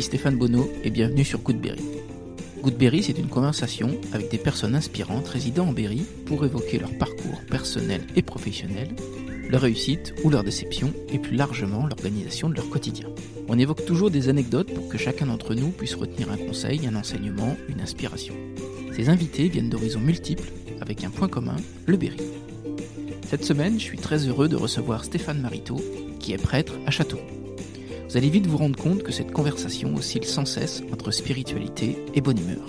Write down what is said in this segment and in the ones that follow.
Stéphane Bonneau et bienvenue sur berry Good Berry. c'est une conversation avec des personnes inspirantes résidant en Berry pour évoquer leur parcours personnel et professionnel, leur réussite ou leur déception et plus largement l'organisation de leur quotidien. On évoque toujours des anecdotes pour que chacun d'entre nous puisse retenir un conseil, un enseignement, une inspiration. Ces invités viennent d'horizons multiples avec un point commun, le Berry. Cette semaine, je suis très heureux de recevoir Stéphane Mariteau, qui est prêtre à Château. Vous allez vite vous rendre compte que cette conversation oscille sans cesse entre spiritualité et bonne humeur.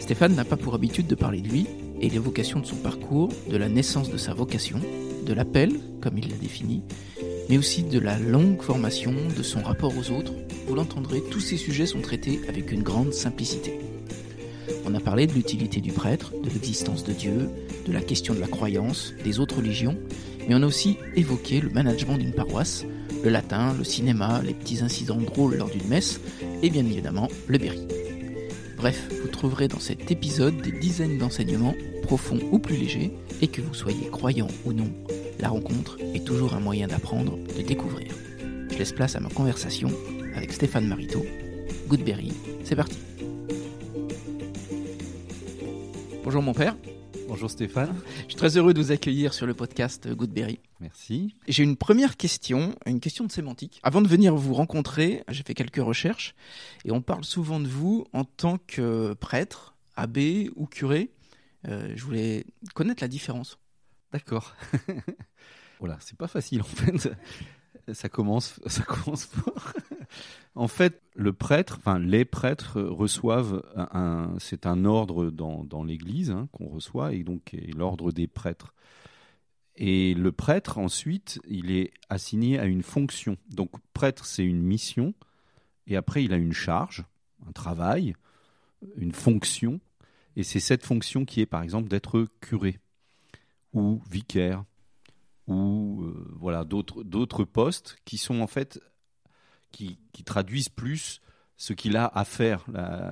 Stéphane n'a pas pour habitude de parler de lui et l'évocation de son parcours, de la naissance de sa vocation, de l'appel, comme il l'a défini, mais aussi de la longue formation, de son rapport aux autres. Vous l'entendrez, tous ces sujets sont traités avec une grande simplicité. On a parlé de l'utilité du prêtre, de l'existence de Dieu, de la question de la croyance, des autres religions, mais on a aussi évoqué le management d'une paroisse, le latin, le cinéma, les petits incidents drôles lors d'une messe, et bien évidemment le Berry. Bref, vous trouverez dans cet épisode des dizaines d'enseignements, profonds ou plus légers, et que vous soyez croyant ou non, la rencontre est toujours un moyen d'apprendre, de découvrir. Je laisse place à ma conversation avec Stéphane Marito. Goodberry, c'est parti. Bonjour mon père. Bonjour Stéphane. Je suis très heureux de vous accueillir sur le podcast Goodberry. Merci. J'ai une première question, une question de sémantique. Avant de venir vous rencontrer, j'ai fait quelques recherches et on parle souvent de vous en tant que prêtre, abbé ou curé. Euh, je voulais connaître la différence. D'accord. voilà, c'est pas facile en fait. Ça commence, ça commence fort. en fait, le prêtre, enfin les prêtres reçoivent un, c'est un ordre dans, dans l'Église hein, qu'on reçoit et donc l'ordre des prêtres. Et le prêtre, ensuite, il est assigné à une fonction. Donc, prêtre, c'est une mission. Et après, il a une charge, un travail, une fonction. Et c'est cette fonction qui est, par exemple, d'être curé ou vicaire ou euh, voilà d'autres postes qui sont en fait qui, traduisent plus ce qu'il a à faire,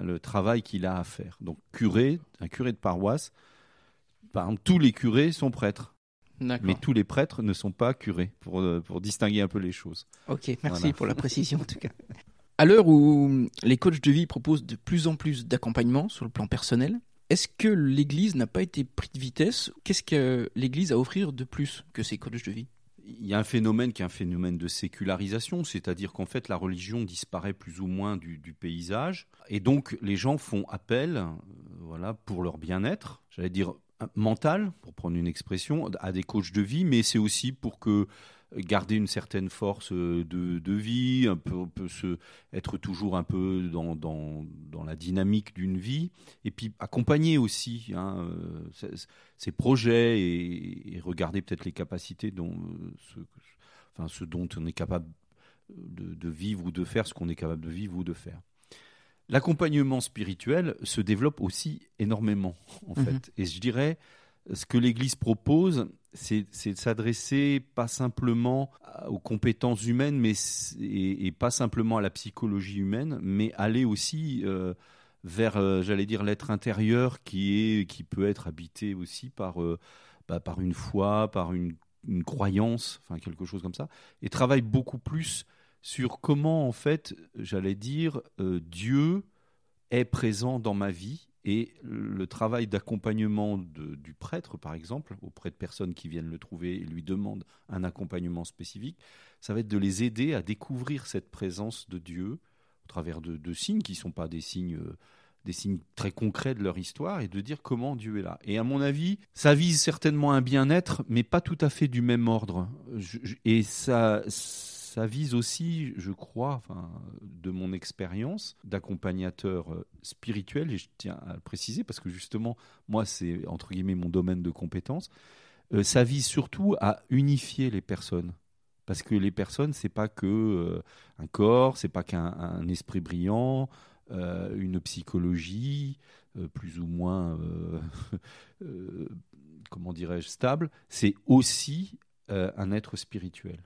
le travail qu'il a à faire. Donc curé, un curé de paroisse, par tous les curés sont prêtres mais tous les prêtres ne sont pas curés, pour, euh, pour distinguer un peu les choses. Ok, merci pour la précision en tout cas. À l'heure où les coachs de vie proposent de plus en plus d'accompagnement sur le plan personnel, est-ce que l'Église n'a pas été prise de vitesse Qu'est-ce que l'Église a à offrir de plus que ces coachs de vie il y a un phénomène qui est un phénomène de sécularisation, c'est-à-dire qu'en fait la religion disparaît plus ou moins du, paysage, et donc les gens font appel, euh, voilà, pour leur bien-être, j'allais dire mental, pour prendre une expression, à des coachs de vie, mais c'est aussi pour que garder une certaine force euh, de, vie, un se, être toujours un peu dans, la dynamique d'une vie, et puis accompagner aussi hein, euh, ces, projets et, regarder peut-être les capacités dont euh, ce, ce dont on est capable de vivre ou de faire, ce qu'on est capable de vivre ou de faire. L'accompagnement spirituel se développe aussi énormément, en mhm. fait. Et je dirais, ce que l'Église propose, c'est de s'adresser pas simplement aux compétences humaines, mais et, pas simplement à la psychologie humaine, mais aller aussi euh, vers, euh, j'allais dire, l'être intérieur qui est qui peut être habité aussi par euh, bah, par une foi, par une, une croyance, enfin quelque chose comme ça, et travaille beaucoup plus sur comment, en fait, j'allais dire, euh, Dieu est présent dans ma vie. Et le travail d'accompagnement du prêtre, par exemple, auprès de personnes qui viennent le trouver et lui demandent un accompagnement spécifique, ça va être de les aider à découvrir cette présence de Dieu au travers de, signes qui ne sont pas des signes, euh, des signes très concrets de leur histoire et de dire comment Dieu est là. Et à mon avis, ça vise certainement un bien-être, mais pas tout à fait du même ordre. et ça ça vise aussi, je crois, de mon expérience d'accompagnateur euh, spirituel, et je tiens à le préciser parce que justement, moi, c'est entre guillemets mon domaine de compétence, euh, ça vise surtout à unifier les personnes. Parce que les personnes, c'est pas que corps, euh, un corps, c'est pas qu'un esprit brillant, une psychologie plus ou moins, comment dirais-je, stable. C'est aussi un être spirituel.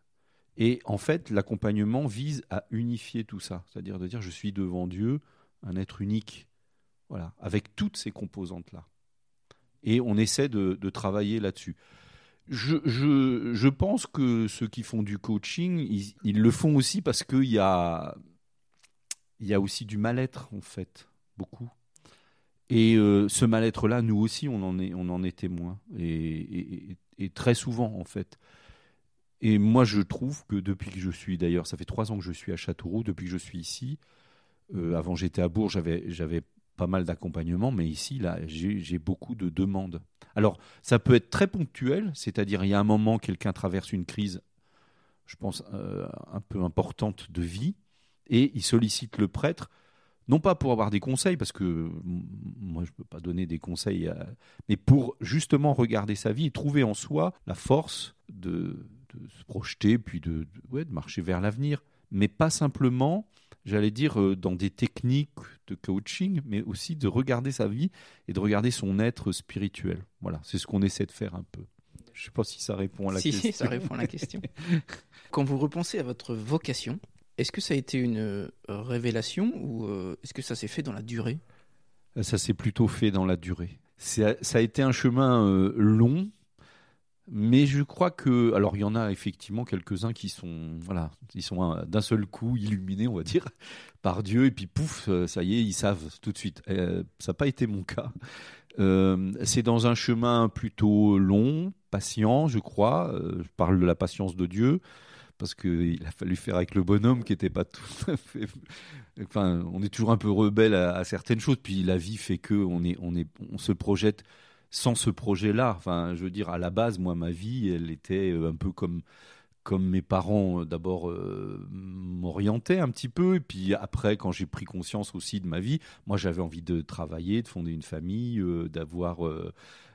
Et en fait, l'accompagnement vise à unifier tout ça, c'est-à-dire de dire je suis devant Dieu, un être unique, voilà, avec toutes ces composantes-là. Et on essaie de, travailler là-dessus. Je, pense que ceux qui font du coaching, ils, le font aussi parce qu'il y a, il y a aussi du mal-être, en fait, beaucoup. Et euh, ce mal-être-là, nous aussi, on en est, on en est témoins, et, et, très souvent, en fait. Et moi, je trouve que depuis que je suis, d'ailleurs, ça fait trois ans que je suis à Châteauroux, depuis que je suis ici, euh, avant j'étais à Bourges, j'avais pas mal d'accompagnement, mais ici, là, j'ai beaucoup de demandes. Alors, ça peut être très ponctuel, c'est-à-dire, il y a un moment, quelqu'un traverse une crise, je pense, euh, un peu importante de vie, et il sollicite le prêtre, non pas pour avoir des conseils, parce que moi, je ne peux pas donner des conseils, mais pour justement regarder sa vie et trouver en soi la force de de se projeter, puis de, marcher vers l'avenir. Mais pas simplement, j'allais dire, euh, dans des techniques de coaching, mais aussi de regarder sa vie et de regarder son être spirituel. Voilà, c'est ce qu'on essaie de faire un peu. Je ne sais pas si ça répond à la question. Si, ça répond à la question. Quand vous repensez à votre vocation, est-ce que ça a été une euh, révélation ou euh, est-ce que ça s'est fait dans la durée Ça s'est plutôt fait dans la durée. Ça, a été un chemin long, mais je crois que, alors il y en a effectivement quelques-uns qui sont, voilà, ils sont d'un seul coup illuminés, on va dire, par Dieu, et puis pouf, euh, ça y est, ils savent tout de suite. Euh, ça n'a pas été mon cas. Euh, c'est dans un chemin plutôt long, patient, je crois. je parle de la patience de Dieu, parce qu'il a fallu faire avec le bonhomme qui n'était pas tout à fait. Enfin, on est toujours un peu rebelle à, à certaines choses, puis la vie fait que est, on, est, on se projette sans ce projet-là. Enfin, je veux dire, à la base, moi, ma vie, elle était euh, un peu comme comme mes parents euh, d'abord euh, m'orientaient un petit peu, et puis après, quand j'ai pris conscience aussi de ma vie, moi j'avais envie de travailler, de fonder une famille, d'avoir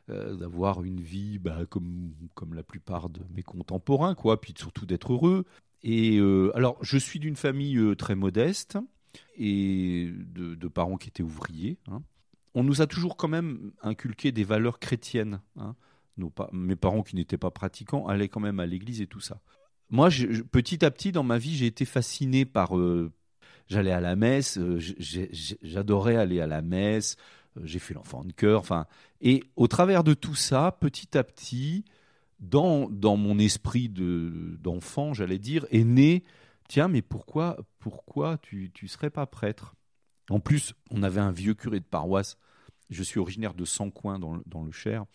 d'avoir une vie bah, comme, comme la plupart de mes contemporains, quoi, puis surtout d'être heureux. Et alors, je suis d'une famille très modeste et de, de, parents qui étaient ouvriers. Hein on nous a toujours quand même inculqué des valeurs chrétiennes. Hein. mes parents qui n'étaient pas pratiquants allaient quand même à l'église et tout ça. Moi, petit à petit, dans ma vie, j'ai été fasciné par... Euh, j'allais à la messe, euh, j'adorais aller à la messe, euh, j'ai fait l'enfant de cœur, Et au travers de tout ça, petit à petit, dans, dans mon esprit d'enfant, j'allais dire, est né, tiens, mais pourquoi, pourquoi tu ne serais pas prêtre en plus, on avait un vieux curé de paroisse. Je suis originaire de Sancoin, dans dans le Cher.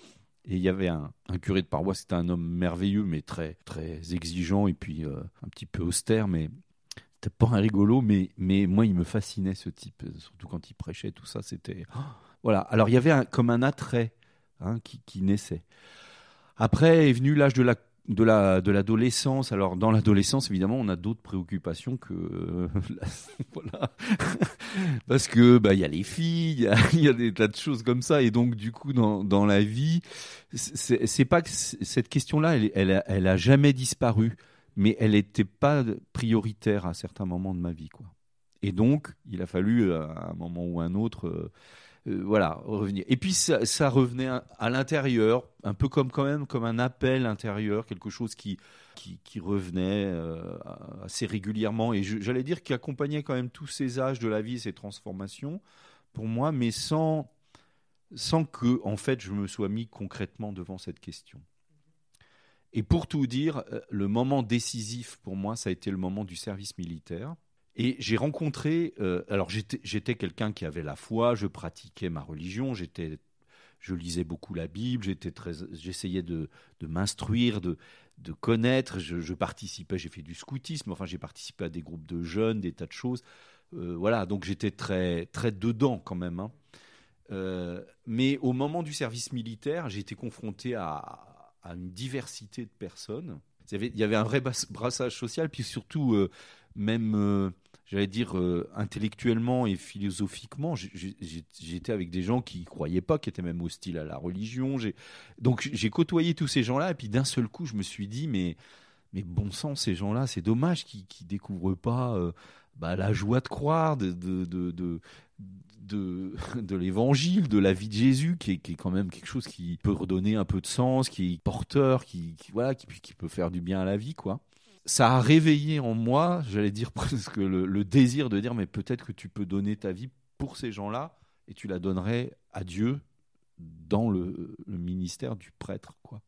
Et il y avait un, curé de paroisse, c'était un homme merveilleux, mais très, très exigeant et puis euh, un petit peu austère, mais c'était pas un rigolo. Mais, mais moi, il me fascinait ce type, surtout quand il prêchait, tout ça, c'était. Oh! voilà. Alors, il y avait comme un attrait hein, qui naissait. Après est venu l'âge de la de de l'adolescence. Alors dans l'adolescence, évidemment, on a d'autres préoccupations que euh, parce que bah il y a les filles, il y, a des tas de choses comme ça, et donc du coup dans la vie, c'est pas que cette question-là, elle, elle a, jamais disparu, mais elle n'était pas prioritaire à certains moments de ma vie, quoi. Et donc il a fallu euh, à un moment ou à un autre euh, euh, voilà, revenir. Et puis ça, revenait à, l'intérieur, un peu comme quand même comme un appel intérieur, quelque chose qui revenait euh, assez régulièrement et j'allais dire qui accompagnait quand même tous ces âges de la vie, ces transformations pour moi, mais sans sans que en fait je me sois mis concrètement devant cette question. Et pour tout dire, euh, le moment décisif pour moi, ça a été le moment du service militaire. Et j'ai rencontré, euh, alors j'étais quelqu'un qui avait la foi, je pratiquais ma religion, j'étais, je lisais beaucoup la Bible, j'étais très, j'essayais de, m'instruire, de, de connaître, je, participais, j'ai fait du scoutisme, enfin j'ai participé à des groupes de jeunes, des tas de choses, euh, voilà, donc j'étais très, très dedans quand même. Hein. Euh, mais au moment du service militaire, j'ai été confronté à, à, une diversité de personnes. Il y avait, il y avait un vrai brassage social, puis surtout, même j'allais dire, euh, intellectuellement et philosophiquement, j'étais avec des gens qui ne croyaient pas, qui étaient même hostiles à la religion. Donc j'ai côtoyé tous ces gens-là, et puis d'un seul coup, je me suis dit, mais, mais bon sang, ces gens-là, c'est dommage qu'ils ne découvrent pas euh, bah, la joie de croire, de, de, de, de de, l'évangile, de la vie de Jésus, qui est, qui quand même quelque chose qui peut redonner un peu de sens, qui est porteur, qui, voilà, qui, peut faire du bien à la vie, quoi ça a réveillé en moi, j'allais dire presque le, le, désir de dire, mais peut-être que tu peux donner ta vie pour ces gens-là et tu la donnerais à Dieu dans le, ministère du prêtre, quoi.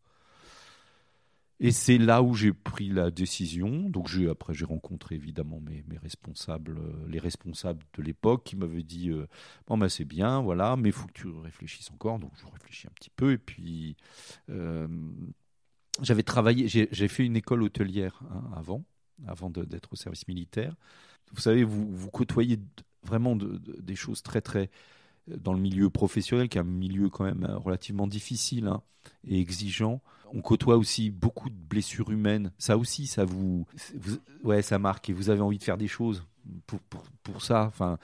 Et c'est là où j'ai pris la décision. Donc j'ai après j'ai rencontré évidemment mes, mes responsables, euh, les responsables de l'époque qui m'avaient dit euh, bon ben c'est bien voilà, mais faut que tu réfléchisses encore. Donc je réfléchis un petit peu et puis euh, j'avais travaillé, j'ai fait une école hôtelière hein, avant, avant d'être au service militaire. Vous savez, vous, vous côtoyez vraiment des choses très très euh, dans le milieu professionnel, qui est un milieu quand même euh, relativement difficile hein, et exigeant. On côtoie aussi beaucoup de blessures humaines. Ça aussi, ça vous, ouais, ça marque et vous avez envie de faire des choses pour, pour, ça. Enfin,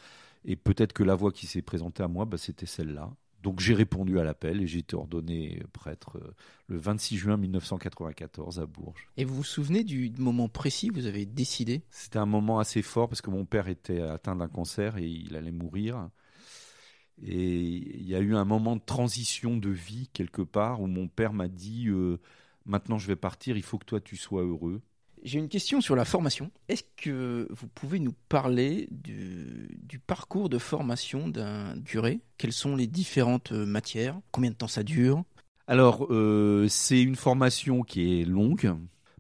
et peut-être que la voie qui s'est présentée à moi, bah, c'était celle-là. Donc j'ai répondu à l'appel et j'ai été ordonné prêtre euh, le 26 juin 1994 à Bourges. Et vous vous souvenez du moment précis où vous avez décidé C'était un moment assez fort parce que mon père était atteint d'un cancer et il allait mourir. Et il y a eu un moment de transition de vie quelque part où mon père m'a dit euh, maintenant je vais partir, il faut que toi tu sois heureux. J'ai une question sur la formation. Est-ce que vous pouvez nous parler du, parcours de formation d'un curé Quelles sont les différentes euh, matières Combien de temps ça dure Alors, euh, c'est une formation qui est longue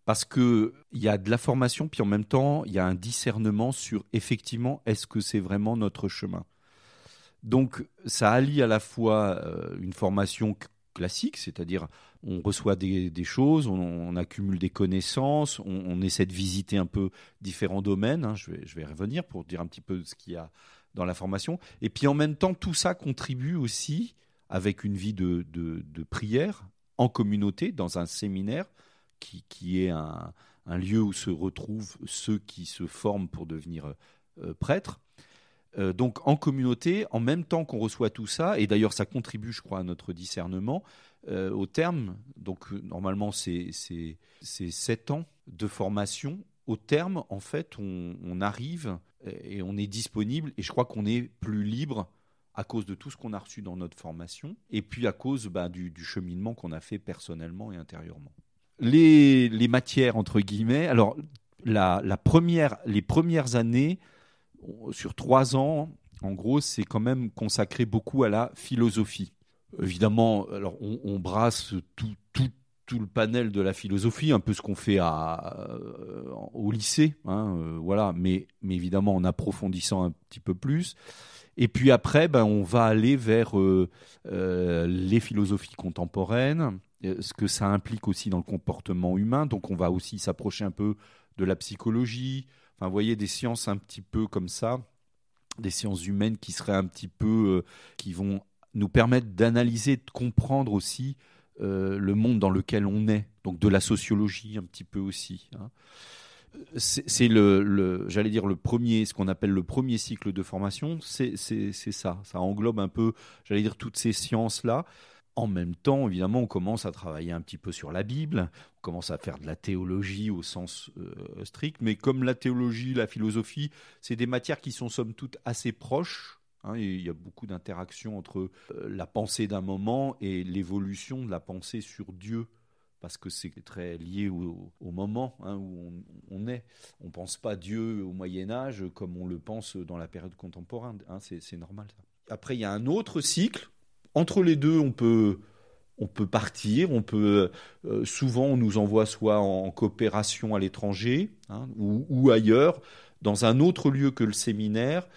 parce qu'il y a de la formation, puis en même temps, il y a un discernement sur effectivement, est-ce que c'est vraiment notre chemin Donc, ça allie à la fois euh, une formation classique, c'est-à-dire on reçoit des, choses, on, accumule des connaissances, on, essaie de visiter un peu différents domaines. Hein. je, vais, je revenir pour dire un petit peu ce qu'il y a dans la formation. Et puis en même temps, tout ça contribue aussi avec une vie de, prière en communauté, dans un séminaire qui, est un, lieu où se retrouvent ceux qui se forment pour devenir euh, euh, prêtres. Euh, donc en communauté, en même temps qu'on reçoit tout ça, et d'ailleurs ça contribue, je crois, à notre discernement, euh, au terme, donc euh, normalement c'est 7 ans de formation, au terme en fait on, arrive euh, et on est disponible et je crois qu'on est plus libre à cause de tout ce qu'on a reçu dans notre formation et puis à cause bah, du, du cheminement qu'on a fait personnellement et intérieurement. Les, les, matières entre guillemets. Alors la, la, première, les premières années sur trois ans, en gros, c'est quand même consacré beaucoup à la philosophie évidemment, alors on, brasse tout, tout, tout le panel de la philosophie, un peu ce qu'on fait à, euh, au lycée, hein, euh, voilà, mais, mais évidemment en approfondissant un petit peu plus. Et puis après, ben, on va aller vers euh, les philosophies contemporaines, ce que ça implique aussi dans le comportement humain. Donc on va aussi s'approcher un peu de la psychologie, enfin, vous voyez, des sciences un petit peu comme ça des sciences humaines qui seraient un petit peu, qui vont nous permettent d'analyser, de comprendre aussi euh, le monde dans lequel on est, donc de la sociologie un petit peu aussi. Hein. C'est le, j'allais dire le premier, ce qu'on appelle le premier cycle de formation, c'est ça. Ça englobe un peu, j'allais dire toutes ces sciences là. En même temps, évidemment, on commence à travailler un petit peu sur la Bible, on commence à faire de la théologie au sens euh, strict, mais comme la théologie, la philosophie, c'est des matières qui sont somme toute assez proches, Hein, il y a beaucoup d'interactions entre euh, la pensée d'un moment et l'évolution de la pensée sur Dieu, parce que c'est très lié au, moment hein, où on, est. On pense pas Dieu au Moyen Âge comme on le pense dans la période contemporaine. Hein, c'est normal. Après, il y a un autre cycle. Entre les deux, on peut on peut partir, on peut euh, souvent on nous envoie soit en, coopération à l'étranger ou, ou, ailleurs, dans un autre lieu que le séminaire,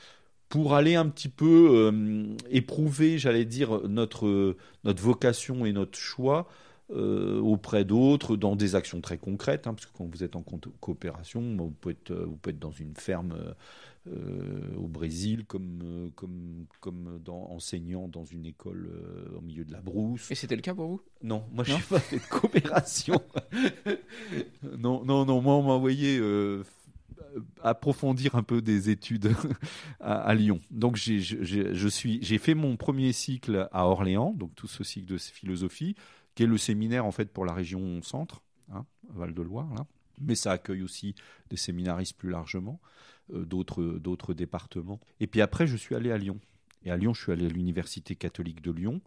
pour aller un petit peu euh, éprouver, j'allais dire, notre, notre vocation et notre choix euh, auprès d'autres dans des actions très concrètes, hein, parce que quand vous êtes en coopération, vous pouvez être, vous dans une ferme euh, au Brésil, comme, comme, comme enseignant dans une école au milieu de la brousse. Et c'était le cas pour vous Non, moi je n'ai pas coopération. non, non, non, moi on m'a envoyé approfondir un peu des études à, Lyon. Donc j'ai, je, suis, j'ai fait mon premier cycle à Orléans, donc tout ce cycle de philosophie, qui est le séminaire en fait pour la région centre, hein, Val-de-Loire, là. mais ça accueille aussi des séminaristes plus largement, euh, d'autres, d'autres départements. Et puis après, je suis allé à Lyon. Et à Lyon, je suis allé à l'Université catholique de Lyon.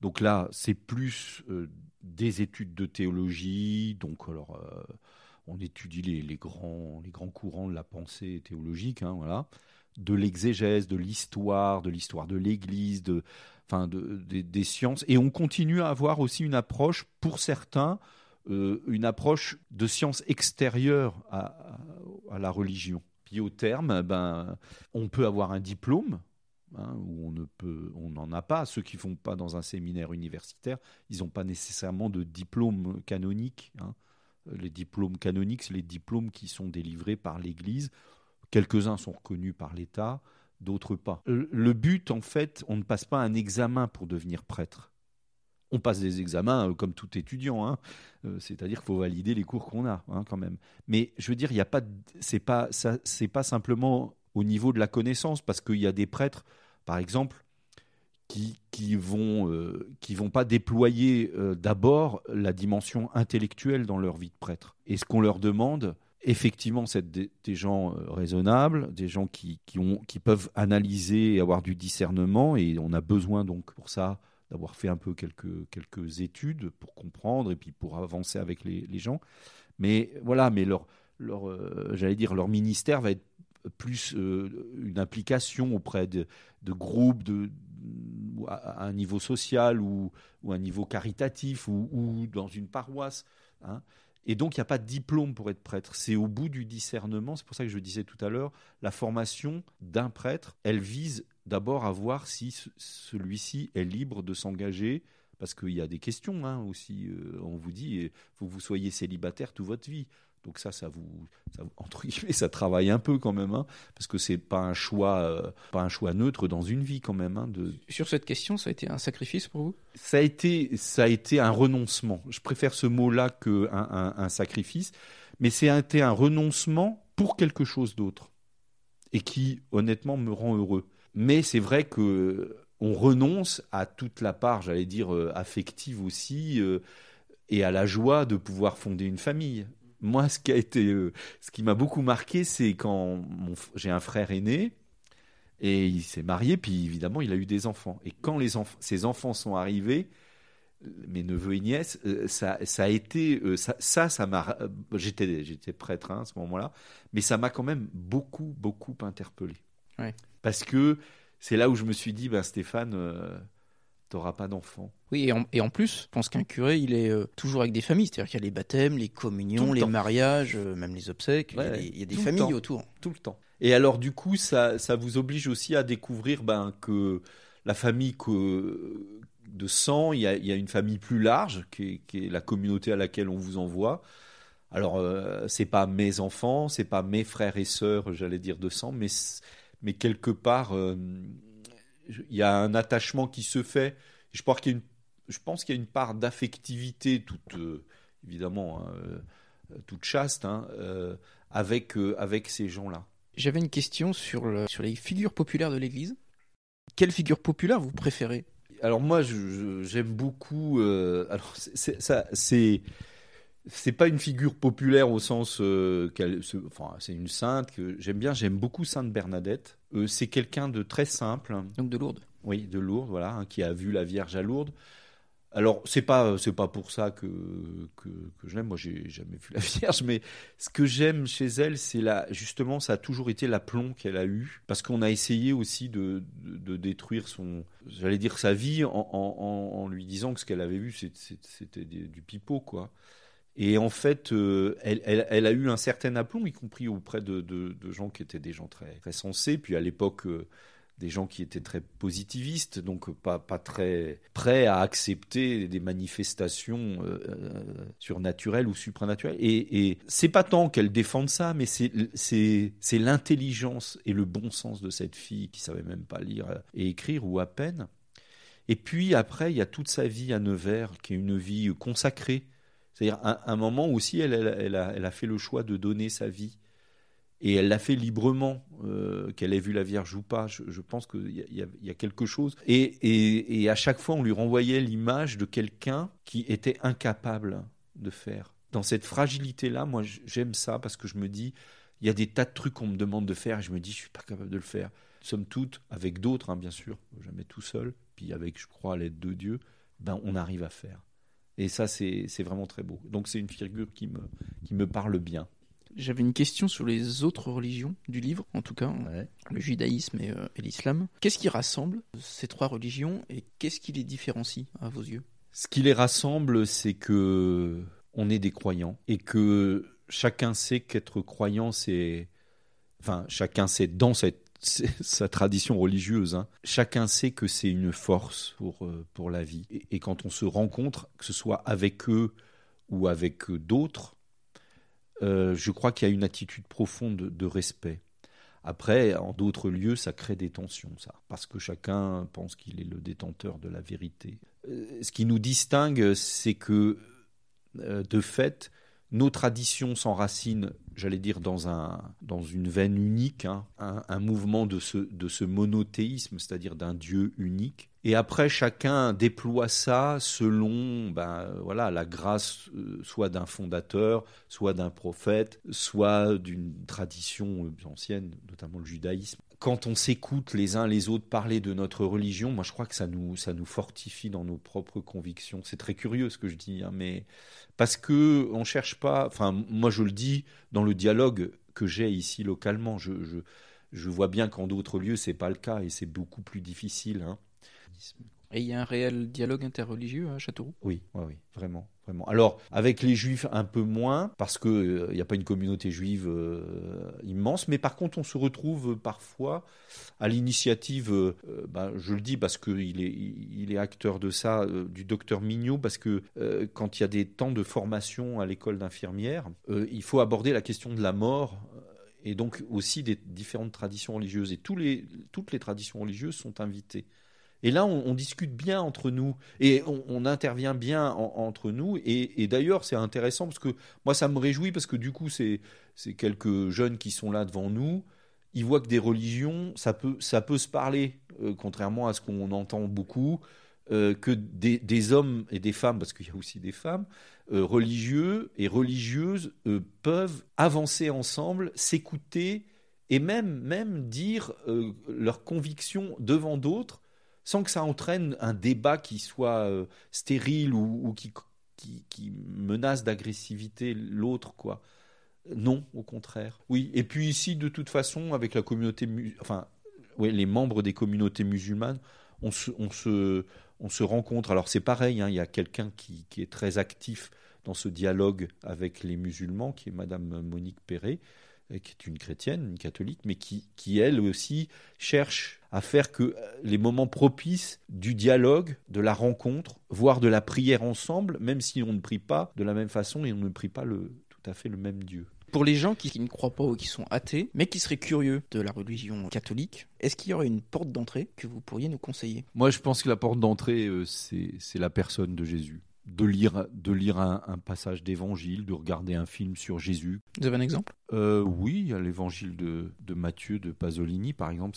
Donc là, c'est plus euh, des études de théologie, donc alors... Euh, on étudie les, grands, les grands courants de la pensée théologique, hein, voilà, de l'exégèse, de l'histoire, de l'histoire de l'Église, de, enfin de, des sciences. Et on continue à avoir aussi une approche, pour certains, euh, une approche de sciences extérieure à, la religion. Puis au terme, eh ben, on peut avoir un diplôme, hein, on ne peut, on n'en a pas. Ceux qui font pas dans un séminaire universitaire, ils n'ont pas nécessairement de diplôme canonique. Hein. Les diplômes canoniques, les diplômes qui sont délivrés par l'Église. Quelques-uns sont reconnus par l'État, d'autres pas. Euh, le but, en fait, on ne passe pas un examen pour devenir prêtre. On passe des examens euh, comme tout étudiant, hein. euh, c'est-à-dire qu'il faut valider les cours qu'on a hein, quand même. Mais je veux dire, il a pas, c'est pas, c'est pas simplement au niveau de la connaissance, parce qu'il y a des prêtres, par exemple, qui, qui vont euh, qui vont pas déployer euh, d'abord la dimension intellectuelle dans leur vie de prêtre. Et ce qu'on leur demande, effectivement, c'est des, gens euh, raisonnables, des gens qui, qui, ont, qui peuvent analyser et avoir du discernement. Et on a besoin donc pour ça d'avoir fait un peu quelques, quelques études pour comprendre et puis pour avancer avec les, gens. Mais voilà, mais leur, leur j'allais dire, leur ministère va être plus une implication auprès de, de groupes, de, à, à, un niveau social ou, ou un niveau caritatif ou, dans une paroisse. Hein. Et donc, il n'y a pas de diplôme pour être prêtre. C'est au bout du discernement, c'est pour ça que je disais tout à l'heure, la formation d'un prêtre, elle vise d'abord à voir si celui-ci est libre de s'engager, parce qu'il y a des questions hein, aussi. Euh, on vous dit, vous soyez célibataire toute votre vie. Donc ça, ça vous, entre guillemets, ça travaille un peu quand même, hein, parce que c'est pas un choix, euh, pas un choix neutre dans une vie quand même. Hein, de... Sur cette question, ça a été un sacrifice pour vous Ça a été, ça a été un renoncement. Je préfère ce mot-là que un, sacrifice, mais c'est un, un renoncement pour quelque chose d'autre et qui, honnêtement, me rend heureux. Mais c'est vrai que on renonce à toute la part, j'allais dire euh, affective aussi. Euh, et à la joie de pouvoir fonder une famille moi, ce qui a été, euh, ce qui m'a beaucoup marqué, c'est quand j'ai un frère aîné et il s'est marié, puis évidemment, il a eu des enfants. Et quand les enfants sont arrivés, euh, mes neveux et nièces, euh, ça, a été, ça, ça, m'a, j'étais, j'étais prêtre hein, à ce moment-là, mais ça m'a quand même beaucoup, beaucoup interpellé. Parce que c'est là où je me suis dit, ben Stéphane t'auras pas d'enfant. Oui, et en, plus, je pense qu'un curé, il est euh, toujours avec des familles. C'est-à-dire qu'il y a les baptêmes, les communions, les mariages, euh, même les obsèques. il, y a des, familles autour. Tout le temps. Et alors, du coup, ça, ça vous oblige aussi à découvrir ben, que la famille que, de sang, il y, a, il y a une famille plus large, qui est, la communauté à laquelle on vous envoie. Alors, euh, c'est pas mes enfants, c'est pas mes frères et sœurs, j'allais dire, de sang, mais, mais quelque part il y a un attachement qui se fait. Je pense qu'il y a une, je pense qu'il y a une part d'affectivité, toute, euh, évidemment, hein, euh, toute chaste, hein, euh, avec, avec ces gens-là. J'avais une question sur, le, sur les figures populaires de l'Église. Quelle figure populaire vous préférez Alors moi, j'aime beaucoup. alors c'est, ça, c'est c'est pas une figure populaire au sens euh, qu'elle, c'est, enfin, c'est une sainte que j'aime bien, j'aime beaucoup Sainte Bernadette. Euh, c'est quelqu'un de très simple. Donc de Lourdes. Oui, de Lourdes, voilà, hein, qui a vu la Vierge à Lourdes. Alors c'est pas euh, c'est pas pour ça que que, je l'aime. Moi j'ai jamais vu la Vierge, mais ce que j'aime chez elle, c'est la justement ça a toujours été l'aplomb qu'elle a eu parce qu'on a essayé aussi de, de, détruire son j'allais dire sa vie en, en, lui disant que ce qu'elle avait vu c'était, c'était du pipeau quoi. Et en fait, euh, elle, a eu un certain aplomb, y compris auprès de, gens qui étaient des gens très, sensés. Puis à l'époque, euh, des gens qui étaient très positivistes, donc pas, très prêts à accepter des manifestations euh, surnaturelles ou supranaturelles. Et, et c'est pas tant qu'elle défende ça, mais c'est l'intelligence et le bon sens de cette fille qui savait même pas lire et écrire, ou à peine. Et puis après, il y a toute sa vie à Nevers, qui est une vie consacrée c'est-à-dire un, un, moment aussi, elle, a, fait le choix de donner sa vie. Et elle l'a fait librement, euh, qu'elle ait vu la Vierge ou pas. Je, pense qu'il y, a quelque chose. Et, à chaque fois, on lui renvoyait l'image de quelqu'un qui était incapable de faire. Dans cette fragilité-là, moi, j'aime ça parce que je me dis, il y a des tas de trucs qu'on me demande de faire et je me dis, je suis pas capable de le faire. Sommes toutes, avec d'autres, hein, bien sûr, jamais tout seul, puis avec, je crois, l'aide de Dieu, ben, on arrive à faire. Et ça, c'est vraiment très beau. Donc c'est une figure qui me, qui me parle bien. J'avais une question sur les autres religions du livre, en tout cas, le judaïsme et, euh, et l'islam. Qu'est-ce qui rassemble ces trois religions et qu'est-ce qui les différencie à vos yeux Ce qui les rassemble, c'est que on est des croyants et que chacun sait qu'être croyant, c'est, enfin, chacun sait dans cette sa tradition religieuse. Hein. Chacun sait que c'est une force pour, euh, pour la vie. Et, quand on se rencontre, que ce soit avec eux ou avec d'autres, euh, je crois qu'il y a une attitude profonde de respect. Après, en d'autres lieux, ça crée des tensions, ça, parce que chacun pense qu'il est le détenteur de la vérité. Euh, ce qui nous distingue, c'est que, de fait, nos traditions s'enracinent, j'allais dire, dans, un, dans une veine unique, hein, un, mouvement de ce, de ce monothéisme, c'est-à-dire d'un Dieu unique. Et après, chacun déploie ça selon ben, voilà, la grâce euh, soit d'un fondateur, soit d'un prophète, soit d'une tradition euh, ancienne, notamment le judaïsme quand on s'écoute les uns les autres parler de notre religion, moi je crois que ça nous, ça nous fortifie dans nos propres convictions. C'est très curieux ce que je dis, hein, mais parce que on cherche pas. Enfin, moi je le dis dans le dialogue que j'ai ici localement. Je, je, je vois bien qu'en d'autres lieux c'est pas le cas et c'est beaucoup plus difficile. Hein. Et il y a un réel dialogue interreligieux à Châteauroux. oui, oui, vraiment. Alors, avec les juifs, un peu moins, parce qu'il n'y euh, a pas une communauté juive euh, immense, mais par contre, on se retrouve euh, parfois à l'initiative, ben, je le dis parce qu'il est, il est acteur de ça, du docteur Mignot, parce que quand il y a des temps de formation à l'école d'infirmière, il faut aborder la question de la mort et donc aussi des différentes traditions religieuses. Et tous les, toutes les traditions religieuses sont invitées. Et là, on, discute bien entre nous et on, intervient bien entre nous. Et, d'ailleurs, c'est intéressant parce que moi, ça me réjouit parce que du coup, c'est quelques jeunes qui sont là devant nous. Ils voient que des religions, ça peut, ça peut se parler, euh, contrairement à ce qu'on entend beaucoup, euh, que des, des, hommes et des femmes, parce qu'il y a aussi des femmes, euh, religieux et religieuses euh, peuvent avancer ensemble, s'écouter et même, même dire leurs convictions devant d'autres sans que ça entraîne un débat qui soit euh, stérile ou, qui, menace d'agressivité l'autre, quoi. Non, au contraire. Oui, et puis ici, de toute façon, avec la communauté, enfin, les membres des communautés musulmanes, on se, on se, rencontre. Alors c'est pareil, hein, il y a quelqu'un qui, est très actif dans ce dialogue avec les musulmans, qui est Madame Monique Perret, euh, qui est une chrétienne, une catholique, mais qui, qui elle aussi cherche à faire que euh, les moments propices du dialogue, de la rencontre, voire de la prière ensemble, même si on ne prie pas de la même façon et on ne prie pas le, tout à fait le même Dieu. Pour les gens qui, ne croient pas ou qui sont athées, mais qui seraient curieux de la religion catholique, est-ce qu'il y aurait une porte d'entrée que vous pourriez nous conseiller Moi, je pense que la porte d'entrée, euh, c'est la personne de Jésus de lire, de lire un, passage d'évangile, de regarder un film sur Jésus. Vous avez un exemple euh, Oui, l'évangile de, de, Matthieu de Pasolini, par exemple,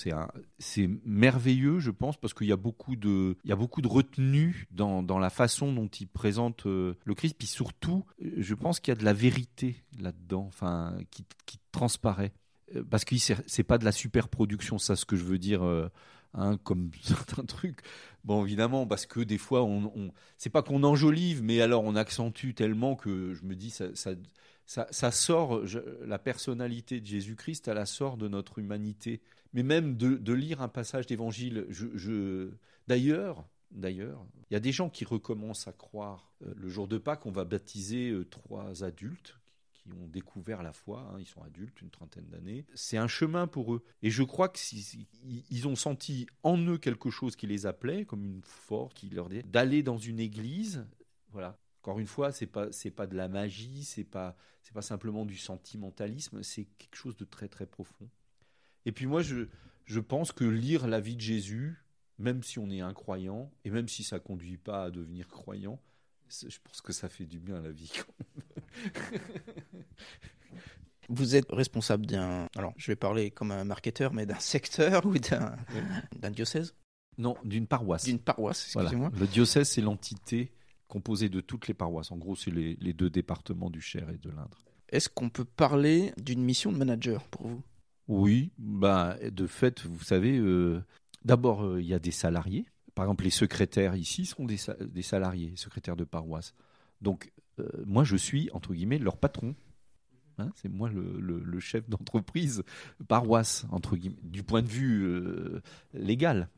c'est merveilleux, je pense, parce qu'il y a beaucoup de, y a beaucoup de retenue dans, la façon dont il présente euh, le Christ. Puis surtout, je pense qu'il y a de la vérité là-dedans, enfin, qui, qui transparaît. Euh, parce que c'est pas de la superproduction, ça, ce que je veux dire. Euh, Hein, comme certains trucs. Bon, évidemment, parce que des fois, on, c'est pas qu'on enjolive, mais alors on accentue tellement que je me dis, ça, ça, sort, la personnalité de Jésus-Christ, à la sort de notre humanité. Mais même de, lire un passage d'évangile, d'ailleurs, d'ailleurs. Il y a des gens qui recommencent à croire. Euh, le jour de Pâques, on va baptiser euh, trois adultes ont découvert la foi, hein, ils sont adultes, une trentaine d'années, c'est un chemin pour eux. Et je crois qu'ils ont senti en eux quelque chose qui les appelait, comme une force qui leur dit d'aller dans une église. Voilà. Encore une fois, c'est pas c'est pas de la magie, c'est pas c'est pas simplement du sentimentalisme, c'est quelque chose de très très profond. Et puis moi, je je pense que lire la vie de Jésus, même si on est incroyant et même si ça conduit pas à devenir croyant, je pense que ça fait du bien à la vie. Vous êtes responsable d'un. Alors, je vais parler comme un marketeur, mais d'un secteur ou d'un diocèse Non, d'une paroisse. D'une paroisse, excusez-moi. Le diocèse, c'est l'entité composée de toutes les paroisses. En gros, c'est les, deux départements du Cher et de l'Indre. Est-ce qu'on peut parler d'une mission de manager pour vous Oui, bah, de fait, vous savez, euh, d'abord, euh, il y a des salariés par exemple, les secrétaires ici sont des, des salariés, secrétaires de paroisse. Donc, euh, moi, je suis, entre guillemets, leur patron. Hein, c'est moi le, chef d'entreprise paroisse, entre guillemets, du point de vue euh, légal.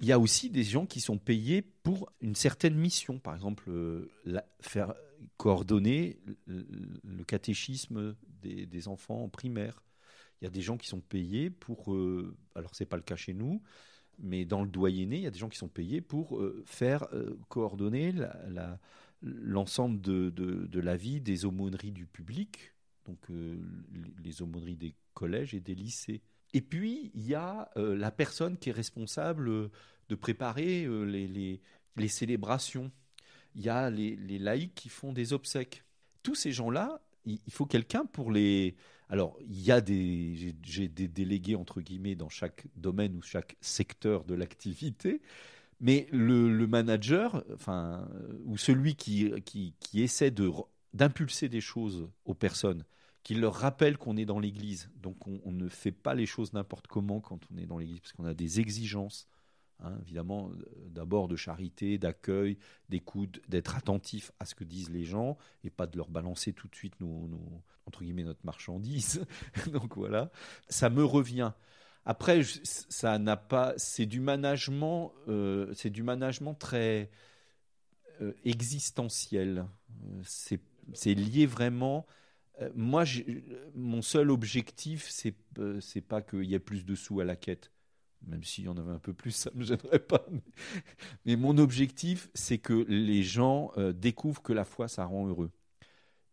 Il y a aussi des gens qui sont payés pour une certaine mission, par exemple, euh, la, faire coordonner le, catéchisme des, enfants en primaire. Il y a des gens qui sont payés pour, Alors, alors c'est pas le cas chez nous, mais dans le doyenné, il y a des gens qui sont payés pour euh, faire euh, coordonner l'ensemble de, la vie des aumôneries du public, donc euh, les aumôneries des collèges et des lycées. Et puis, il y a la personne qui est responsable de préparer les, les, célébrations. Il y a les, laïcs qui font des obsèques. Tous ces gens-là, il faut quelqu'un pour les, alors, il y a des, délégués entre guillemets dans chaque domaine ou chaque secteur de l'activité, mais le, manager, euh, ou celui qui, essaie d'impulser des choses aux personnes, qui leur rappelle qu'on est dans l'Église, donc on, on, ne fait pas les choses n'importe comment quand on est dans l'Église, parce qu'on a des exigences Hein, évidemment, d'abord de charité, d'accueil, d'écoute, d'être attentif à ce que disent les gens et pas de leur balancer tout de suite notre marchandise. Donc voilà, ça me revient. Après, ça n'a pas, c'est du management, euh, c'est du management très euh, existentiel. C'est, lié vraiment. Euh, moi, mon seul objectif, c'est, c'est pas qu'il y ait plus de sous à la quête même s'il y en avait un peu plus, ça ne me gênerait pas. Mais, mon objectif, c'est que les gens euh, découvrent que la foi, ça rend heureux.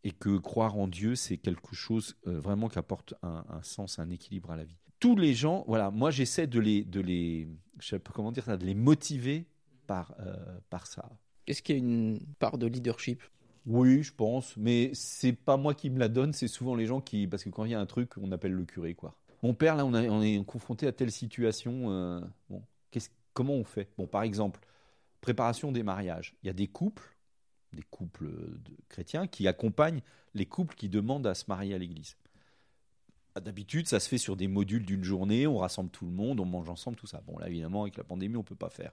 Et que croire en Dieu, c'est quelque chose euh, vraiment qui apporte un, sens, un équilibre à la vie. Tous les gens, voilà, moi j'essaie de les, de les, comment dire ça, de les motiver par, euh, par ça. Est-ce qu'il y a une part de leadership oui, je pense, mais c'est pas moi qui me la donne, c'est souvent les gens qui, parce que quand il y a un truc, on appelle le curé, quoi. Mon père, là, on, est confronté à telle situation. Euh, comment on fait Bon, par exemple, préparation des mariages. Il y a des couples, des couples euh, de chrétiens, qui accompagnent les couples qui demandent à se marier à l'église. Ah, d'habitude, ça se fait sur des modules d'une journée, on rassemble tout le monde, on mange ensemble, tout ça. Bon, là, évidemment, avec la pandémie, on ne peut pas faire.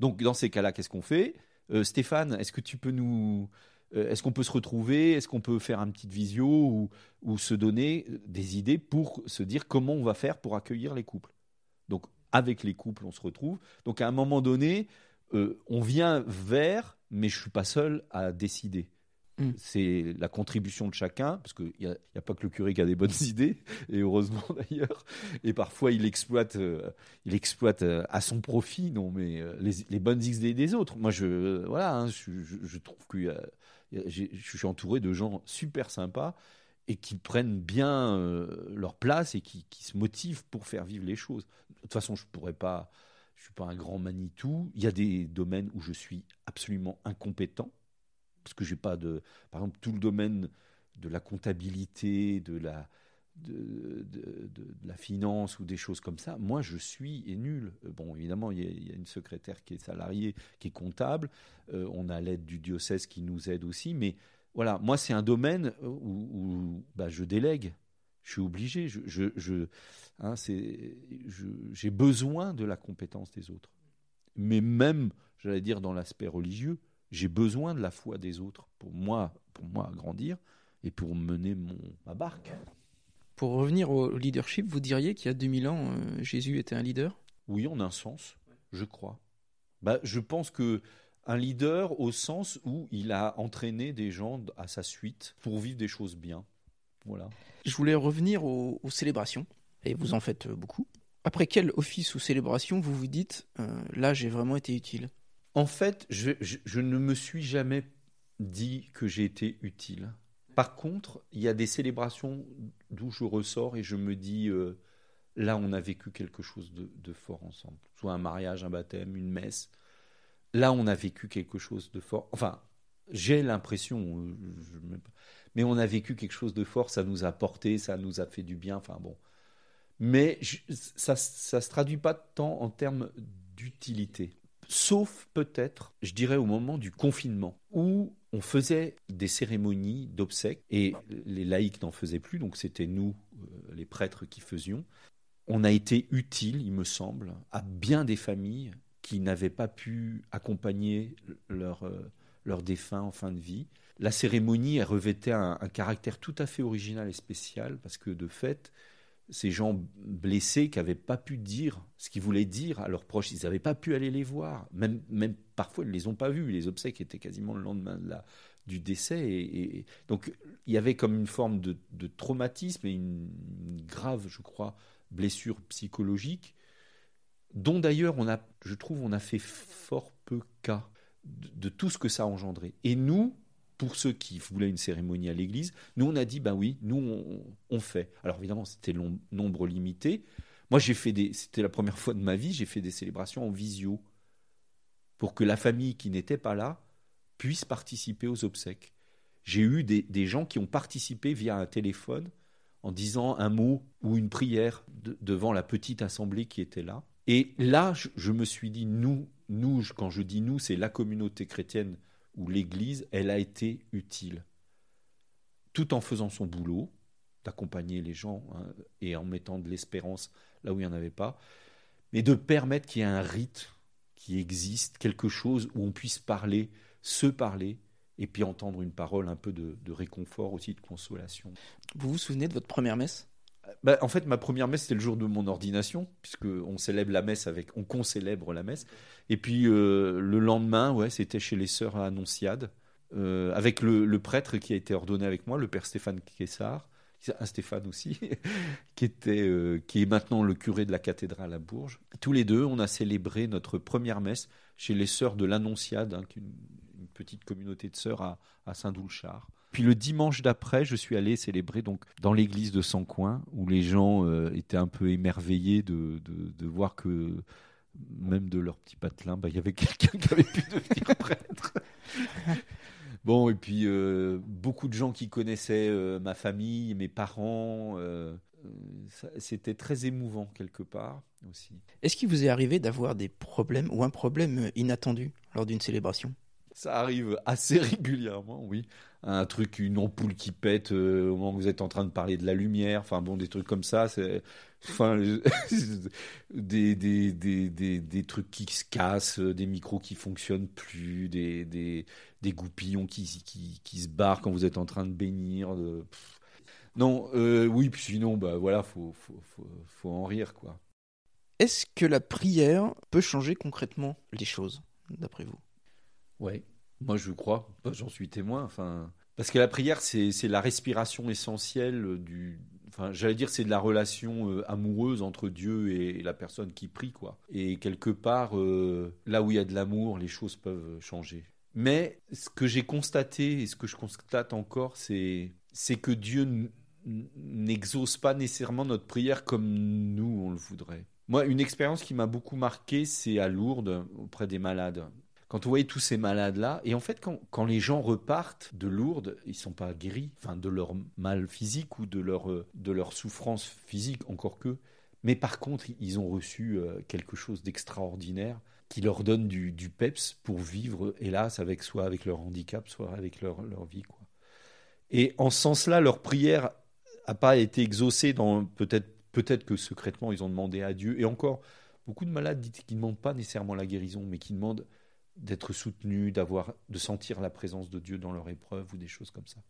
Donc, dans ces cas-là, qu'est-ce qu'on fait euh, Stéphane, est-ce que tu peux nous, euh, est-ce qu'on peut se retrouver Est-ce qu'on peut faire un petit visio ou, se donner des idées pour se dire comment on va faire pour accueillir les couples Donc, avec les couples, on se retrouve. Donc, à un moment donné, euh, on vient vers, mais je ne suis pas seul à décider. Mm. C'est la contribution de chacun, parce qu'il n'y a, pas que le curé qui a des bonnes idées, et heureusement d'ailleurs. Et parfois, il exploite, euh, il exploite à son profit, non, mais les, bonnes idées des autres. Moi, je, voilà, hein, je, je, je, trouve que je suis entouré de gens super sympas et qui prennent bien euh, leur place et qui, se motivent pour faire vivre les choses. De toute façon, je ne pourrais pas, je suis pas un grand Manitou. Il y a des domaines où je suis absolument incompétent parce que j'ai pas de, par exemple, tout le domaine de la comptabilité, de la, de, de, la finance ou des choses comme ça, moi je suis et nul. Euh, bon, évidemment, il y, a, une secrétaire qui est salariée, qui est comptable, euh, on a l'aide du diocèse qui nous aide aussi, mais voilà, moi c'est un domaine où, bah, je délègue, je suis obligé, j'ai je, je, hein, besoin de la compétence des autres. Mais même, j'allais dire, dans l'aspect religieux, j'ai besoin de la foi des autres pour moi, pour moi grandir et pour mener mon, ma barque. Pour revenir au leadership, vous diriez qu'il y a 2000 ans, euh, Jésus était un leader Oui, en un sens, je crois. Bah, je pense que un leader au sens où il a entraîné des gens à sa suite pour vivre des choses bien. Voilà. Je voulais revenir aux, célébrations, et vous en faites euh, beaucoup. Après quel office ou célébration vous vous dites euh, là j'ai vraiment été utile En fait, je ne me suis jamais dit que j'ai été utile. Par contre, il y a des célébrations d'où je ressors et je me dis, euh, là, on a vécu quelque chose de, fort ensemble. Soit un mariage, un baptême, une messe. Là, on a vécu quelque chose de fort. Enfin, j'ai l'impression, euh, mais on a vécu quelque chose de fort. Ça nous a porté, ça nous a fait du bien. Enfin bon. Mais ça ne se traduit pas tant en termes d'utilité. Sauf peut-être, je dirais, au moment du confinement, où on faisait des cérémonies d'obsèques et les laïcs n'en faisaient plus, donc c'était nous, euh, les prêtres, qui faisions. On a été utile, il me semble, à bien des familles qui n'avaient pas pu accompagner leurs leur euh, défunts en fin de vie. La cérémonie, elle revêtait un, caractère tout à fait original et spécial parce que de fait, ces gens blessés qui n'avaient pas pu dire ce qu'ils voulaient dire à leurs proches. Ils n'avaient pas pu aller les voir. Même, même parfois, ils ne les ont pas vus. Les obsèques étaient quasiment le lendemain du décès. Et, donc, il y avait comme une forme de, traumatisme et une, grave, je crois, blessure psychologique, dont d'ailleurs, on a, je trouve, on a fait fort peu cas de tout ce que ça a engendré. Et nous, pour ceux qui voulaient une cérémonie à l'église, nous on a dit, ben oui, nous on, fait. Alors évidemment, c'était nombre limité. Moi, j'ai fait des, c'était la première fois de ma vie, j'ai fait des célébrations en visio pour que la famille qui n'était pas là puisse participer aux obsèques. J'ai eu des, gens qui ont participé via un téléphone en disant un mot ou une prière devant la petite assemblée qui était là. Et là, je me suis dit, nous, nous, quand je dis nous, c'est la communauté chrétienne où l'Église, elle a été utile, tout en faisant son boulot, d'accompagner les gens hein, et en mettant de l'espérance là où il n'y en avait pas, mais de permettre qu'il y ait un rite qui existe, quelque chose où on puisse parler, se parler, et puis entendre une parole un peu de réconfort aussi, de consolation. Vous vous souvenez de votre première messe bah, en fait, ma première messe, c'était le jour de mon ordination, puisqu'on célèbre la messe avec, on concélèbre la messe. Et puis euh, le lendemain, ouais, c'était chez les sœurs à Annonciade, euh, avec le, prêtre qui a été ordonné avec moi, le père Stéphane Kessar. un Stéphane aussi, euh, qui est maintenant le curé de la cathédrale à Bourges. Tous les deux, on a célébré notre première messe chez les sœurs de l'Annonciade, hein, une, petite communauté de sœurs à Saint-Doulchard. Puis le dimanche d'après, je suis allé célébrer donc dans l'église de Sancoin, où les gens euh, étaient un peu émerveillés de, voir que même de leur petit patelin, bah, il y avait quelqu'un qui avait pu devenir prêtre. Bon, et puis euh, beaucoup de gens qui connaissaient euh, ma famille, mes parents. C'était très émouvant quelque part aussi. Est-ce qu'il vous est arrivé d'avoir des problèmes ou un problème inattendu lors d'une célébration ça arrive assez régulièrement, oui. Un truc, une ampoule qui pète euh, au moment où vous êtes en train de parler de la lumière, enfin bon, des trucs comme ça, c'est. Enfin, des, des, trucs qui se cassent, euh, des micros qui fonctionnent plus, des, des, goupillons qui, qui, se barrent quand vous êtes en train de bénir. De... Non, euh, oui, puis sinon, bah voilà, faut, faut en rire, quoi. Est-ce que la prière peut changer concrètement les choses, d'après vous oui, moi je crois, j'en suis témoin. Enfin, parce que la prière, c'est la respiration essentielle du. Enfin, j'allais dire, c'est de la relation euh, amoureuse entre Dieu et, la personne qui prie, quoi. Et quelque part, euh, là où il y a de l'amour, les choses peuvent changer. Mais ce que j'ai constaté et ce que je constate encore, c'est que Dieu n'exauce pas nécessairement notre prière comme nous on le voudrait. Moi, une expérience qui m'a beaucoup marqué, c'est à Lourdes, auprès des malades quand vous voyez tous ces malades-là, et en fait, quand, quand, les gens repartent de Lourdes, ils ne sont pas guéris, enfin, de leur mal physique ou de leur, euh, de leur souffrance physique, encore que. Mais par contre, ils ont reçu euh, quelque chose d'extraordinaire qui leur donne du, du, peps pour vivre, hélas, avec soit avec leur handicap, soit avec leur, leur vie. Quoi. Et en ce sens-là, leur prière n'a pas été exaucée dans peut-être peut-être que secrètement ils ont demandé à Dieu. Et encore, beaucoup de malades disent qu'ils ne demandent pas nécessairement la guérison, mais qui demandent d'être soutenu, d'avoir, de sentir la présence de Dieu dans leur épreuve ou des choses comme ça.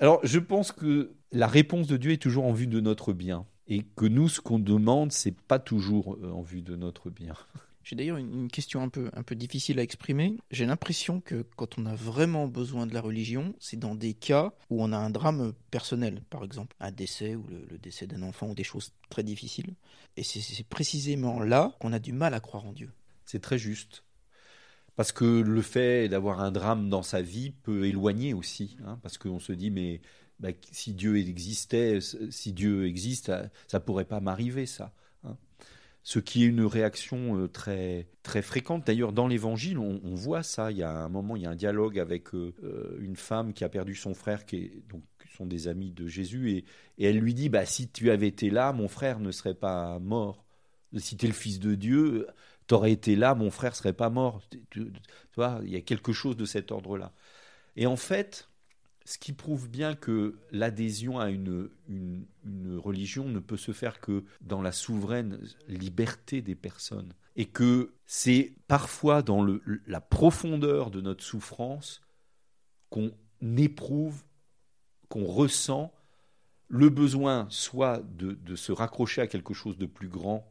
Alors, je pense que la réponse de Dieu est toujours en vue de notre bien et que nous, ce qu'on demande, c'est pas toujours euh, en vue de notre bien. J'ai d'ailleurs une, question un peu, un peu difficile à exprimer. J'ai l'impression que quand on a vraiment besoin de la religion, c'est dans des cas où on a un drame personnel, par exemple, un décès ou le décès d'un enfant ou des choses très difficiles. Et c'est précisément là qu'on a du mal à croire en Dieu. C'est très juste. Parce que le fait d'avoir un drame dans sa vie peut éloigner aussi, hein. parce qu'on se dit mais bah, si Dieu existait, si Dieu existe, ça, ne pourrait pas m'arriver ça. Hein. Ce qui est une réaction euh, très très fréquente. D'ailleurs, dans l'Évangile, on, voit ça. Il y a un moment, il y a un dialogue avec euh, euh, une femme qui a perdu son frère, qui est, donc sont des amis de Jésus, et, elle lui dit bah si tu avais été là, mon frère ne serait pas mort. Si tu es le fils de Dieu, T'aurais été là, mon frère serait pas mort. Tu, vois, il y a quelque chose de cet ordre-là. Et en fait, ce qui prouve bien que l'adhésion à une, religion ne peut se faire que dans la souveraine liberté des personnes. Et que c'est parfois dans la profondeur de notre souffrance qu'on éprouve, qu'on ressent le besoin soit de se raccrocher à quelque chose de plus grand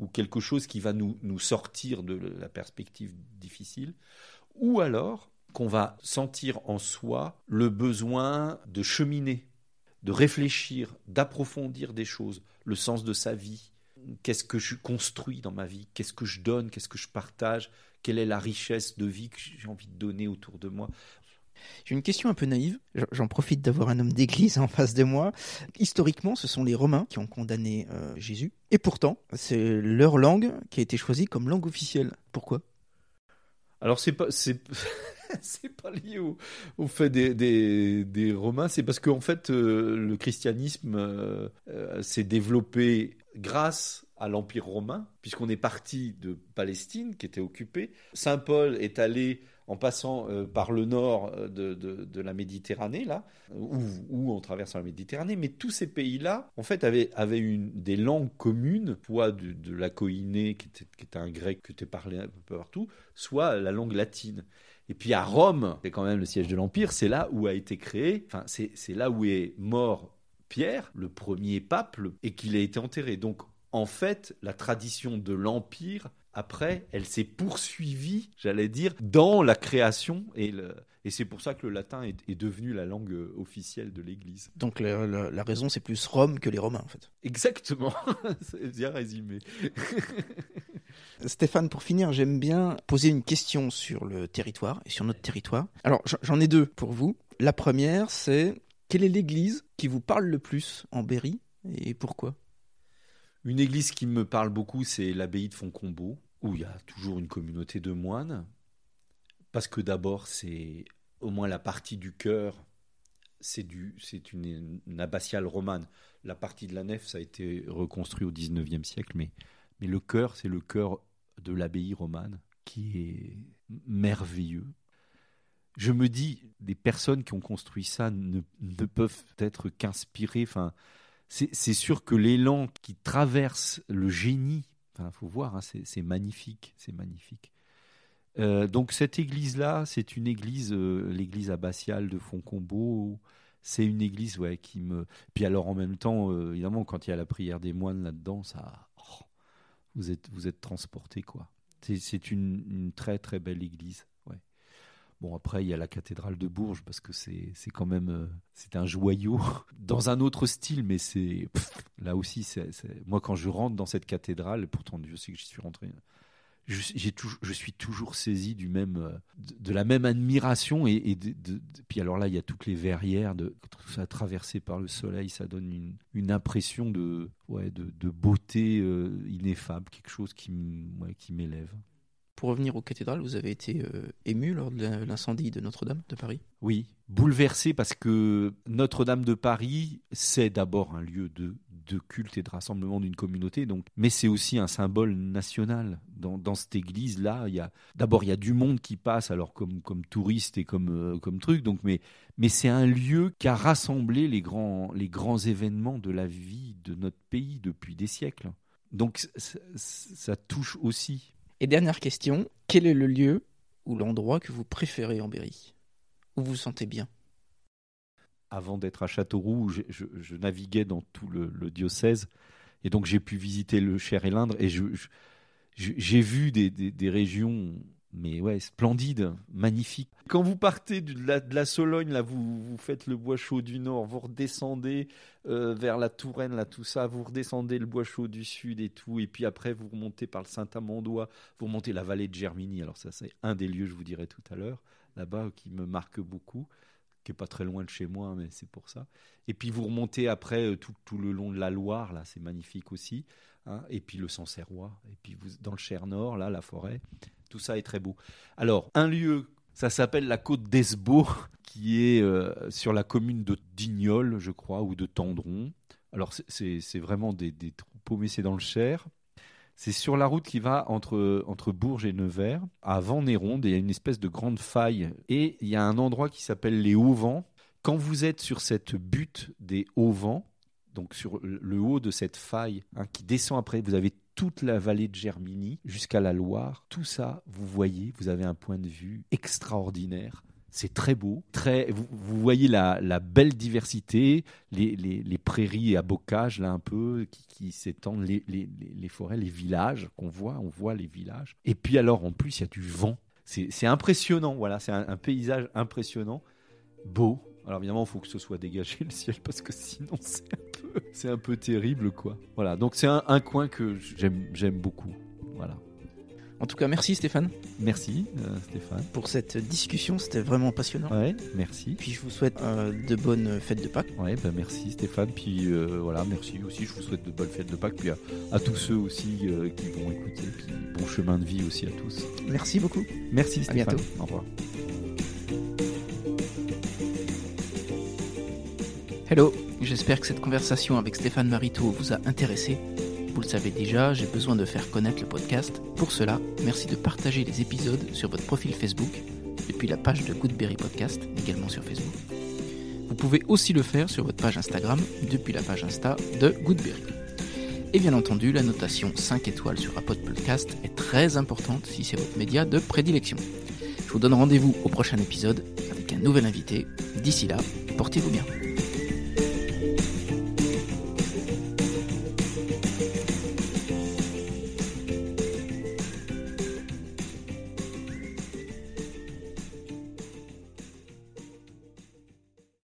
ou quelque chose qui va nous, sortir de la perspective difficile, ou alors qu'on va sentir en soi le besoin de cheminer, de réfléchir, d'approfondir des choses, le sens de sa vie, qu'est-ce que je construis dans ma vie, qu'est-ce que je donne, qu'est-ce que je partage, quelle est la richesse de vie que j'ai envie de donner autour de moi. J'ai une question un peu naïve. J'en profite d'avoir un homme d'église en face de moi. Historiquement, ce sont les Romains qui ont condamné euh, Jésus. Et pourtant, c'est leur langue qui a été choisie comme langue officielle. Pourquoi alors c'est pas c'est pas lié au, fait des, des, des Romains, c'est parce qu'en fait euh, le christianisme euh, s'est développé grâce à l'Empire romain, puisqu'on est parti de Palestine qui était occupée. Saint Paul est allé en passant euh, par le nord euh, de, la Méditerranée, là, ou, en traversant la Méditerranée. Mais tous ces pays-là, en fait, avaient, des langues communes, soit de, de la coïnée, qui était, un grec que tu parlé un peu partout, soit la langue latine. Et puis à Rome, c'est quand même le siège de l'Empire, c'est là où a été créé, enfin, c'est là où est mort Pierre, le premier pape, et qu'il a été enterré. Donc, en fait, la tradition de l'Empire après, elle s'est poursuivie, j'allais dire, dans la création et et c'est pour ça que le latin est, devenu la langue euh, officielle de l'Église. Donc la raison, c'est plus Rome que les Romains, en fait. Exactement, c'est bien résumé. Stéphane, pour finir, j'aime bien poser une question sur le territoire et sur notre territoire. Alors, j'en ai deux pour vous. La première, c'est quelle est l'Église qui vous parle le plus en Berry et pourquoi une église qui me parle beaucoup, c'est l'abbaye de Foncombeau, où il y a toujours une communauté de moines. Parce que d'abord, c'est au moins la partie du cœur, c'est une, une, abbatiale romane. La partie de la nef, ça a été reconstruit au XIXe siècle, mais, mais le cœur, c'est le cœur de l'abbaye romane qui est merveilleux. Je me dis, des personnes qui ont construit ça ne, peuvent être qu'inspirées c'est sûr que l'élan qui traverse le génie, il enfin, faut voir, hein, c'est magnifique, c'est magnifique. Euh, donc cette église-là, c'est une église, euh, l'église abbatiale de Foncombo. C'est une église, ouais, qui me. Puis alors en même temps, euh, évidemment, quand il y a la prière des moines là-dedans, ça, oh, vous êtes, vous êtes transporté quoi. C'est une très très belle église. Bon, après, il y a la cathédrale de Bourges, parce que c'est quand même euh, c'est un joyau dans un autre style, mais c'est là aussi, c'est moi, quand je rentre dans cette cathédrale, pourtant, je sais que j'y suis rentré. Je, je, suis toujours saisi du même, euh, de, la même admiration. Et, puis alors là, il y a toutes les verrières, de, tout ça traversé par le soleil, ça donne une, impression de, de, beauté euh, ineffable, quelque chose qui, qui m'élève. Pour revenir aux cathédrales, vous avez été euh, ému lors de l'incendie de Notre-Dame de Paris Oui, bouleversé parce que Notre-Dame de Paris, c'est d'abord un lieu de, de culte et de rassemblement d'une communauté, donc, mais c'est aussi un symbole national. Dans, cette église-là, il y a d'abord il y a du monde qui passe, alors comme comme touriste et comme euh, comme truc, donc mais mais c'est un lieu qui a rassemblé les grands les grands événements de la vie de notre pays depuis des siècles. Donc ça touche aussi. Et dernière question, quel est le lieu ou l'endroit que vous préférez en Berry Où vous vous sentez bien Avant d'être à Châteauroux, je, je, naviguais dans tout le, diocèse. Et donc j'ai pu visiter le Cher et l'Indre. Et j'ai vu des régions mais ouais, splendide, magnifique. Quand vous partez de la, Sologne, là, vous, vous, faites le bois chaud du nord, vous redescendez euh, vers la Touraine, là, tout ça, vous redescendez le bois chaud du sud et tout, et puis après, vous remontez par le Saint-Amandois, vous remontez la vallée de Germigny. Alors, ça, c'est un des lieux, je vous dirai tout à l'heure, là-bas, qui me marque beaucoup, qui est pas très loin de chez moi, mais c'est pour ça. Et puis, vous remontez après euh, tout, le long de la Loire, là, c'est magnifique aussi, hein, et puis le Sancerrois, et puis vous, dans le Cher Nord, là, la forêt. Tout ça est très beau. Alors, un lieu, ça s'appelle la côte d'Esbo, qui est euh, sur la commune de Dignol, je crois, ou de Tendron. Alors, c'est vraiment des, troupeaux, mais c'est dans le Cher. C'est sur la route qui va entre, entre Bourges et Nevers, à ventnéronde, et il y a une espèce de grande faille. Et il y a un endroit qui s'appelle les Hauts Vents. Quand vous êtes sur cette butte des Hauts Vents, donc sur le haut de cette faille hein, qui descend après, vous avez toute la vallée de Germigny jusqu'à la Loire. Tout ça, vous voyez, vous avez un point de vue extraordinaire. C'est très beau, très. Vous, voyez la, belle diversité, les, prairies à bocage là un peu qui, s'étendent, les, forêts, les villages qu'on voit, on voit les villages. Et puis alors en plus il y a du vent, c'est impressionnant. Voilà, c'est un, paysage impressionnant, beau. Alors évidemment il faut que ce soit dégagé le ciel parce que sinon c'est c'est un peu terrible, quoi. Voilà, donc c'est un, coin que j'aime, beaucoup. Voilà. En tout cas, merci Stéphane. Merci euh, Stéphane. Pour cette discussion, c'était vraiment passionnant. Ouais, merci. Puis je vous souhaite euh, de bonnes fêtes de Pâques. Ouais, bah merci Stéphane. Puis euh, voilà, merci aussi. Je vous souhaite de bonnes fêtes de Pâques. Puis à, à tous ceux aussi qui vont écouter. Puis bon chemin de vie aussi à tous. Merci beaucoup. Merci Stéphane. À bientôt. Au revoir. Hello. J'espère que cette conversation avec Stéphane Marito vous a intéressé. Vous le savez déjà, j'ai besoin de faire connaître le podcast. Pour cela, merci de partager les épisodes sur votre profil Facebook, depuis la page de Goodberry Podcast, également sur Facebook. Vous pouvez aussi le faire sur votre page Instagram, depuis la page Insta de Goodberry. Et bien entendu, la notation 5 étoiles sur Apple Podcast est très importante si c'est votre média de prédilection. Je vous donne rendez-vous au prochain épisode avec un nouvel invité. D'ici là, portez-vous bien.